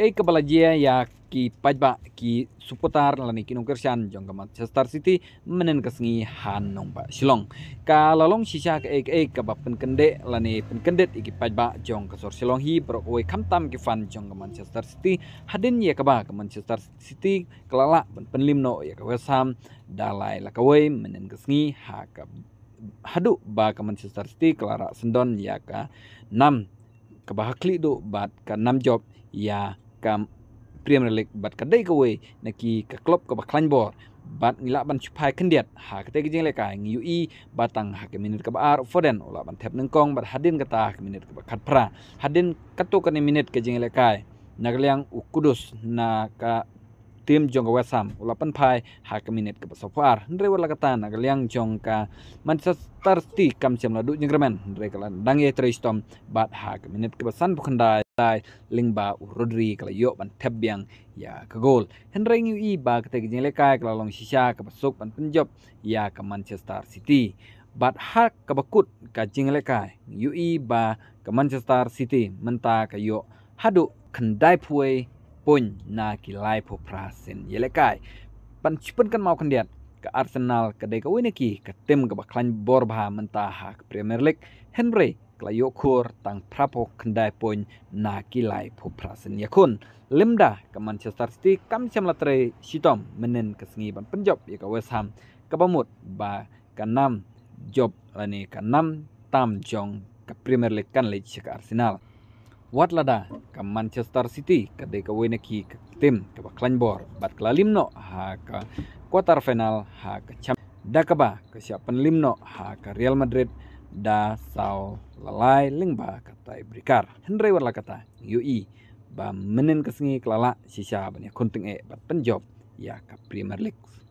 एक बलजी है या कि पजबा कि सुपुतार लानी कि नुकर्शान जोंग मैनचेस्टर सिटी मनन कसंगी हान नोंबा शिलोंग का लालोंग शिशा के एक एक कबा पनकंदे लानी पनकंदे इकि पजबा जोंग कसोर शिलोंग ही ब्रो ओय खमताम कि फान जोंग मैनचेस्टर सिटी हदिन ये कबा के मैनचेस्टर सिटी कलाला बन पनलिम नो ये कबा साम दालाय लकवै मनन कसंगी हा कब हदु बा के मैनचेस्टर सिटी क्लारा सेंडन या का नाम ka ba khli do bat ka nam job ya ka premier league bat ka dai ka we na ki ka club ka ba khlan bo bat ngila ban chupai khandiat ha ka te gi jing le ka ngi ui batang ha ke minute ka ba ar foden ola ban thep nang kong bat hadin ka ta ha, minute ka ba khat pra hadin ka to ka ni minute ka jing le ka nagliang ukudus na ka tim jong ke West Ham ulapan pai ha ke minit ke so far ndre wala kata na galiang jong ka Manchester City kam sem ladu jong remen ndre kala dang ye tre stom bat ha ke minit ke pesan bukan dai dai ling ba u Rodri kala yo ban tab yang ya ke gol ndre ngi i ba ke tege jeng lekai kala long sisa ke pesuk ban penjop ya ke Manchester City bat ha ke bekut ka jeng lekai ngi i ba ke Manchester City menta ke yo hadu kendai puai ពុញណាគីឡៃពូប្រាសិនយេលកាយបានជប៉ុនកាន់មកគ្នាកាអាសេណាល់កដេកវិញគីកាទេមកបខ្លាញ់បរបាមិនតាហាក់ព្រីមៀរលីកហិនរីក្លាយូខួរតាំងប្រាប់ហុកគ្នាពុញណាគីឡៃពូប្រាសិនយ៉ាគុនលឹមដាកាម៉ាន់ឆេស្ទ័រស្ទីកំសាំឡាត្រេស៊ីតមមិននកស្ងីបានបញ្ចប់យេកវេសហាំកបមុតបាកាណាំ job lani kanam tam jong ke premier league kan league arsenal Wat lada ke Manchester City ke de ke Weneki ke tim ke Klanbor bat ke Limno ha ke quarter final ha ke Cham da ke ba ke siapan Limno ha ke Real Madrid da sao lalai ling ba ke Tai Brikar Hendre wat kata UE ba menen ke sengi kelala sisa banyak kunting e bat penjob ya ke Premier League